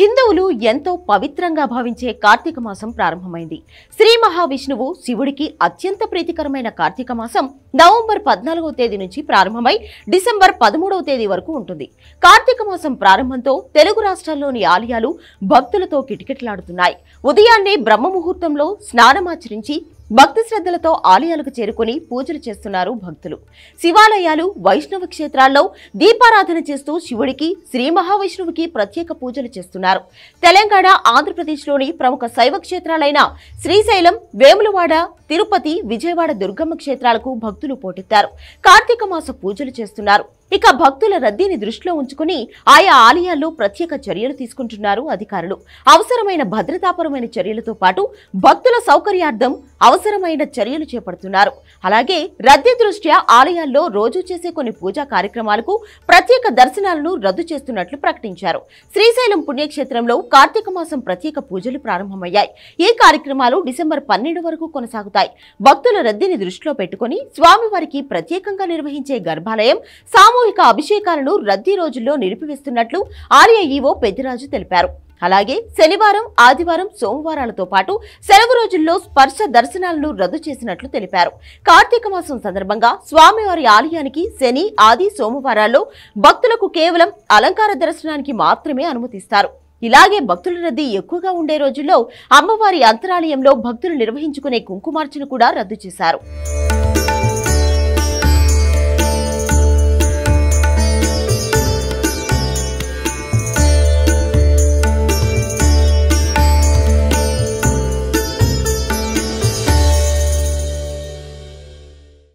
హిందువులు ఎంతో పవిత్రంగా భావించే కార్తీక మాసం ప్రారంభమైంది శ్రీ మహావిష్ణువు శివుడికి అత్యంత ప్రీతికరమైన కార్తీక మాసం నవంబర్ పద్నాలుగవ తేదీ నుంచి ప్రారంభమై డిసెంబర్ పదమూడవ తేదీ వరకు ఉంటుంది కార్తీక మాసం ప్రారంభంతో తెలుగు రాష్ట్రాల్లోని ఆలయాలు భక్తులతో కిటకిటలాడుతున్నాయి ఉదయాన్నే బ్రహ్మముహూర్తంలో స్నానమాచరించి భక్తి శ్రద్ధలతో ఆలయాలకు చేరుకుని పూజలు చేస్తున్నారు భక్తులు శివాలయాలు వైష్ణవ క్షేత్రాల్లో దీపారాధన చేస్తూ శివుడికి శ్రీ మహావిష్ణువుకి ప్రత్యేక పూజలు చేస్తున్నారు తెలంగాణ ఆంధ్రప్రదేశ్లోని ప్రముఖ శైవ క్షేత్రాలైన శ్రీశైలం వేములవాడ తిరుపతి విజయవాడ దుర్గమ్మ క్షేత్రాలకు భక్తులు పోటెత్తారు కార్తీక మాస పూజలు చేస్తున్నారు ఇక భక్తుల రద్దీని దృష్టిలో ఉంచుకుని ఆయా ఆలయాల్లో ప్రత్యేక చర్యలు తీసుకుంటున్నారు అధికారులు అవసరమైన భద్రతాపరమైన చర్యలతో పాటు భక్తుల సౌకర్యార్థం అవసరమైన చర్యలు చేపడుతున్నారు అలాగే రద్దీ దృష్ట్యా ఆలయాల్లో రోజు చేసే కొన్ని పూజా కార్యక్రమాలకు ప్రత్యేక దర్శనాలను రద్దు చేస్తున్నట్లు ప్రకటించారు శ్రీశైలం పుణ్యక్షేత్రంలో కార్తీక మాసం ప్రత్యేక పూజలు ప్రారంభమయ్యాయి ఈ కార్యక్రమాలు డిసెంబర్ పన్నెండు వరకు కొనసాగుతాయి భక్తుల రద్దీని దృష్టిలో పెట్టుకుని స్వామివారికి ప్రత్యేకంగా నిర్వహించే గర్భాలయం సాము సామూహిక అభిషేకాలను రద్దీ రోజుల్లో నిలిపివేస్తున్నట్లు ఆర్ఏఈఓ పెద్దిరాజు తెలిపారు అలాగే శనివారం ఆదివారం సోమవారాలతో పాటు సెలవు రోజుల్లో స్పర్శ దర్శనాలను రద్దు చేసినట్లు తెలిపారు కార్తీక మాసం సందర్భంగా స్వామివారి ఆలయానికి శని ఆది సోమవారాల్లో భక్తులకు కేవలం అలంకార దర్శనానికి మాత్రమే అనుమతిస్తారు ఇలాగే భక్తుల రద్దీ ఎక్కువగా ఉండే రోజుల్లో అమ్మవారి అంతరాలయంలో భక్తులు నిర్వహించుకునే కుంకుమార్చను కూడా రద్దు చేశారు